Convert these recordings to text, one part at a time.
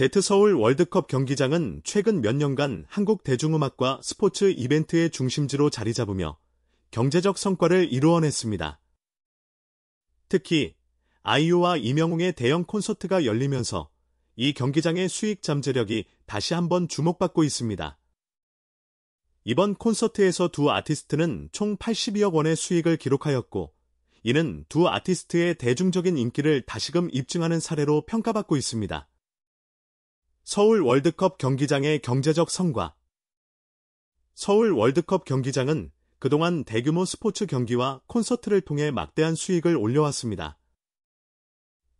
제트서울 월드컵 경기장은 최근 몇 년간 한국 대중음악과 스포츠 이벤트의 중심지로 자리 잡으며 경제적 성과를 이루어냈습니다. 특히 아이유와 이명웅의 대형 콘서트가 열리면서 이 경기장의 수익 잠재력이 다시 한번 주목받고 있습니다. 이번 콘서트에서 두 아티스트는 총 82억 원의 수익을 기록하였고 이는 두 아티스트의 대중적인 인기를 다시금 입증하는 사례로 평가받고 있습니다. 서울 월드컵 경기장의 경제적 성과 서울 월드컵 경기장은 그동안 대규모 스포츠 경기와 콘서트를 통해 막대한 수익을 올려왔습니다.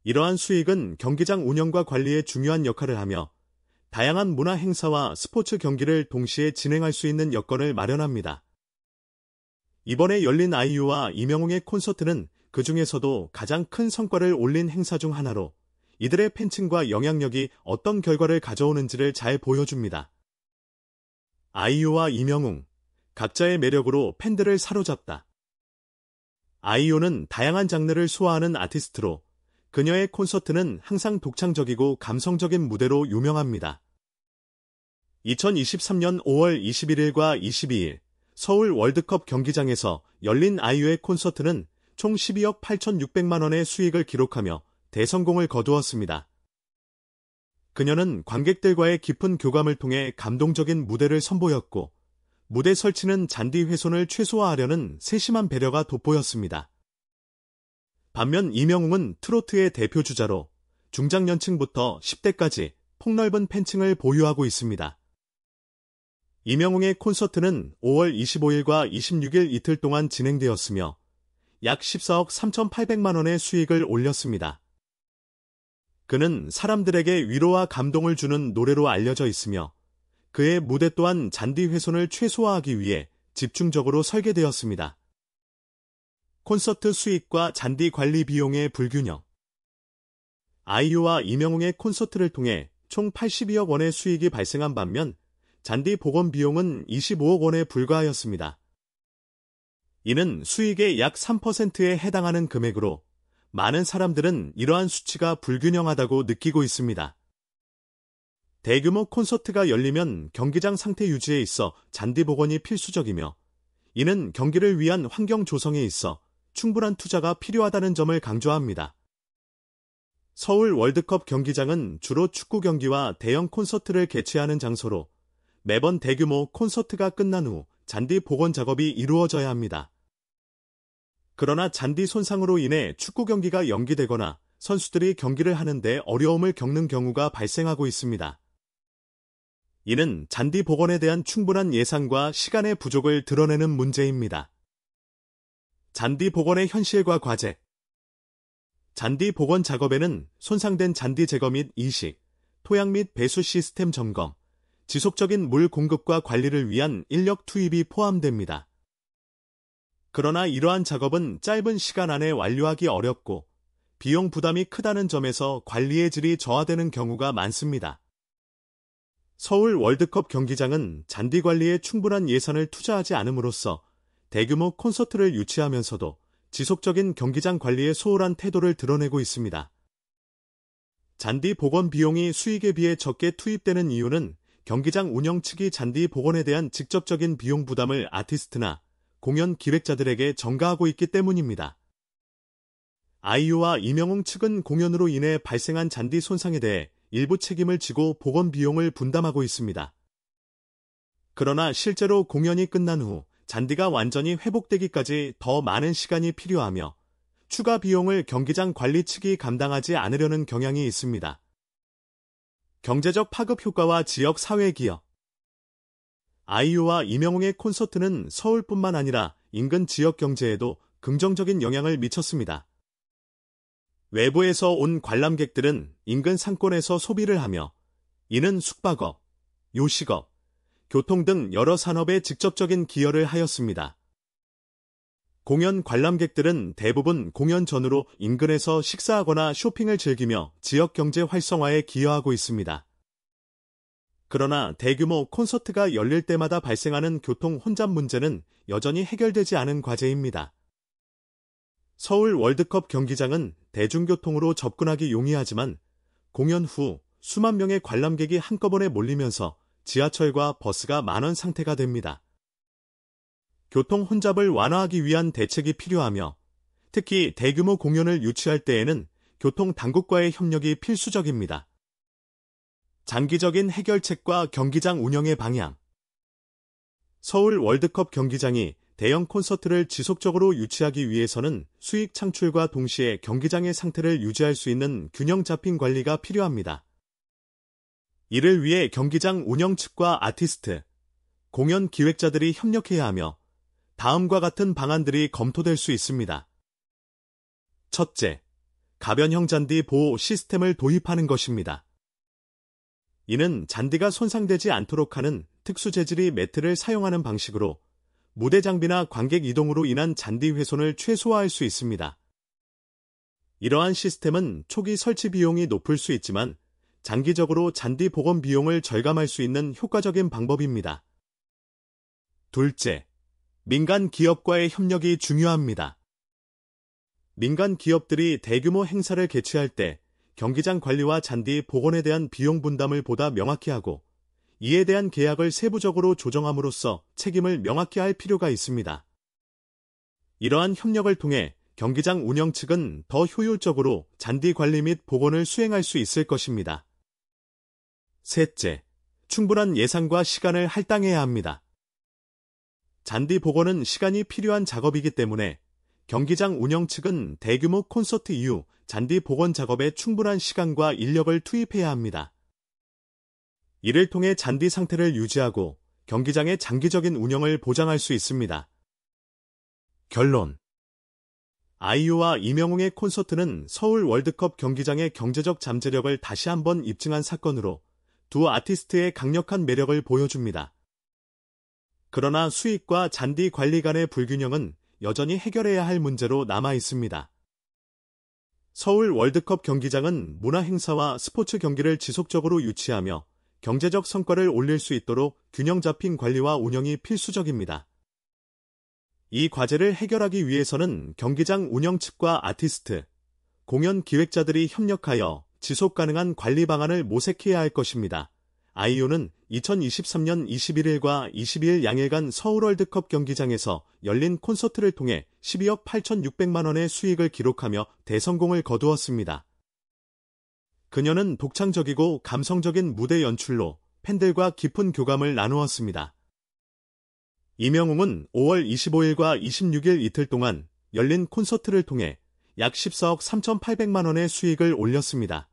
이러한 수익은 경기장 운영과 관리에 중요한 역할을 하며 다양한 문화 행사와 스포츠 경기를 동시에 진행할 수 있는 여건을 마련합니다. 이번에 열린 아이유와 이명웅의 콘서트는 그 중에서도 가장 큰 성과를 올린 행사 중 하나로 이들의 팬층과 영향력이 어떤 결과를 가져오는지를 잘 보여줍니다. 아이유와 이명웅, 각자의 매력으로 팬들을 사로잡다. 아이유는 다양한 장르를 소화하는 아티스트로 그녀의 콘서트는 항상 독창적이고 감성적인 무대로 유명합니다. 2023년 5월 21일과 22일 서울 월드컵 경기장에서 열린 아이유의 콘서트는 총 12억 8,600만 원의 수익을 기록하며 대성공을 거두었습니다. 그녀는 관객들과의 깊은 교감을 통해 감동적인 무대를 선보였고 무대 설치는 잔디 훼손을 최소화하려는 세심한 배려가 돋보였습니다. 반면 이명웅은 트로트의 대표 주자로 중장년층부터 10대까지 폭넓은 팬층을 보유하고 있습니다. 이명웅의 콘서트는 5월 25일과 26일 이틀 동안 진행되었으며 약 14억 3,800만 원의 수익을 올렸습니다. 그는 사람들에게 위로와 감동을 주는 노래로 알려져 있으며 그의 무대 또한 잔디 훼손을 최소화하기 위해 집중적으로 설계되었습니다. 콘서트 수익과 잔디 관리 비용의 불균형 아이유와 이명웅의 콘서트를 통해 총 82억 원의 수익이 발생한 반면 잔디 복원 비용은 25억 원에 불과하였습니다. 이는 수익의 약 3%에 해당하는 금액으로 많은 사람들은 이러한 수치가 불균형하다고 느끼고 있습니다. 대규모 콘서트가 열리면 경기장 상태 유지에 있어 잔디 복원이 필수적이며 이는 경기를 위한 환경 조성에 있어 충분한 투자가 필요하다는 점을 강조합니다. 서울 월드컵 경기장은 주로 축구 경기와 대형 콘서트를 개최하는 장소로 매번 대규모 콘서트가 끝난 후 잔디 복원 작업이 이루어져야 합니다. 그러나 잔디 손상으로 인해 축구 경기가 연기되거나 선수들이 경기를 하는데 어려움을 겪는 경우가 발생하고 있습니다. 이는 잔디 복원에 대한 충분한 예산과 시간의 부족을 드러내는 문제입니다. 잔디 복원의 현실과 과제 잔디 복원 작업에는 손상된 잔디 제거 및 인식, 토양 및 배수 시스템 점검, 지속적인 물 공급과 관리를 위한 인력 투입이 포함됩니다. 그러나 이러한 작업은 짧은 시간 안에 완료하기 어렵고 비용 부담이 크다는 점에서 관리의 질이 저하되는 경우가 많습니다. 서울 월드컵 경기장은 잔디 관리에 충분한 예산을 투자하지 않음으로써 대규모 콘서트를 유치하면서도 지속적인 경기장 관리에 소홀한 태도를 드러내고 있습니다. 잔디 복원 비용이 수익에 비해 적게 투입되는 이유는 경기장 운영 측이 잔디 복원에 대한 직접적인 비용 부담을 아티스트나 공연 기획자들에게 전가하고 있기 때문입니다. 아이유와 이명웅 측은 공연으로 인해 발생한 잔디 손상에 대해 일부 책임을 지고 보건 비용을 분담하고 있습니다. 그러나 실제로 공연이 끝난 후 잔디가 완전히 회복되기까지 더 많은 시간이 필요하며 추가 비용을 경기장 관리 측이 감당하지 않으려는 경향이 있습니다. 경제적 파급 효과와 지역 사회 기여 아이유와 이명웅의 콘서트는 서울뿐만 아니라 인근 지역 경제에도 긍정적인 영향을 미쳤습니다. 외부에서 온 관람객들은 인근 상권에서 소비를 하며 이는 숙박업, 요식업, 교통 등 여러 산업에 직접적인 기여를 하였습니다. 공연 관람객들은 대부분 공연 전으로 인근에서 식사하거나 쇼핑을 즐기며 지역 경제 활성화에 기여하고 있습니다. 그러나 대규모 콘서트가 열릴 때마다 발생하는 교통 혼잡 문제는 여전히 해결되지 않은 과제입니다. 서울 월드컵 경기장은 대중교통으로 접근하기 용이하지만 공연 후 수만 명의 관람객이 한꺼번에 몰리면서 지하철과 버스가 만원 상태가 됩니다. 교통 혼잡을 완화하기 위한 대책이 필요하며 특히 대규모 공연을 유치할 때에는 교통 당국과의 협력이 필수적입니다. 장기적인 해결책과 경기장 운영의 방향. 서울 월드컵 경기장이 대형 콘서트를 지속적으로 유치하기 위해서는 수익 창출과 동시에 경기장의 상태를 유지할 수 있는 균형 잡힌 관리가 필요합니다. 이를 위해 경기장 운영 측과 아티스트, 공연 기획자들이 협력해야 하며 다음과 같은 방안들이 검토될 수 있습니다. 첫째, 가변형 잔디 보호 시스템을 도입하는 것입니다. 이는 잔디가 손상되지 않도록 하는 특수 재질의 매트를 사용하는 방식으로 무대 장비나 관객 이동으로 인한 잔디 훼손을 최소화할 수 있습니다. 이러한 시스템은 초기 설치 비용이 높을 수 있지만 장기적으로 잔디 복원 비용을 절감할 수 있는 효과적인 방법입니다. 둘째, 민간 기업과의 협력이 중요합니다. 민간 기업들이 대규모 행사를 개최할 때 경기장 관리와 잔디 복원에 대한 비용 분담을 보다 명확히 하고 이에 대한 계약을 세부적으로 조정함으로써 책임을 명확히 할 필요가 있습니다. 이러한 협력을 통해 경기장 운영 측은 더 효율적으로 잔디 관리 및 복원을 수행할 수 있을 것입니다. 셋째, 충분한 예산과 시간을 할당해야 합니다. 잔디 복원은 시간이 필요한 작업이기 때문에 경기장 운영 측은 대규모 콘서트 이후 잔디 복원 작업에 충분한 시간과 인력을 투입해야 합니다. 이를 통해 잔디 상태를 유지하고 경기장의 장기적인 운영을 보장할 수 있습니다. 결론 아이유와 이명웅의 콘서트는 서울 월드컵 경기장의 경제적 잠재력을 다시 한번 입증한 사건으로 두 아티스트의 강력한 매력을 보여줍니다. 그러나 수익과 잔디 관리 간의 불균형은 여전히 해결해야 할 문제로 남아 있습니다. 서울 월드컵 경기장은 문화 행사와 스포츠 경기를 지속적으로 유치하며 경제적 성과를 올릴 수 있도록 균형 잡힌 관리와 운영이 필수적입니다. 이 과제를 해결하기 위해서는 경기장 운영 측과 아티스트, 공연 기획자들이 협력하여 지속 가능한 관리 방안을 모색해야 할 것입니다. 아이오는 2023년 21일과 22일 양일간 서울 월드컵 경기장에서 열린 콘서트를 통해 12억 8,600만 원의 수익을 기록하며 대성공을 거두었습니다. 그녀는 독창적이고 감성적인 무대 연출로 팬들과 깊은 교감을 나누었습니다. 이명웅은 5월 25일과 26일 이틀 동안 열린 콘서트를 통해 약 14억 3,800만 원의 수익을 올렸습니다.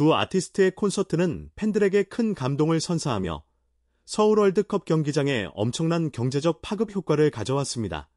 두 아티스트의 콘서트는 팬들에게 큰 감동을 선사하며 서울 월드컵 경기장에 엄청난 경제적 파급 효과를 가져왔습니다.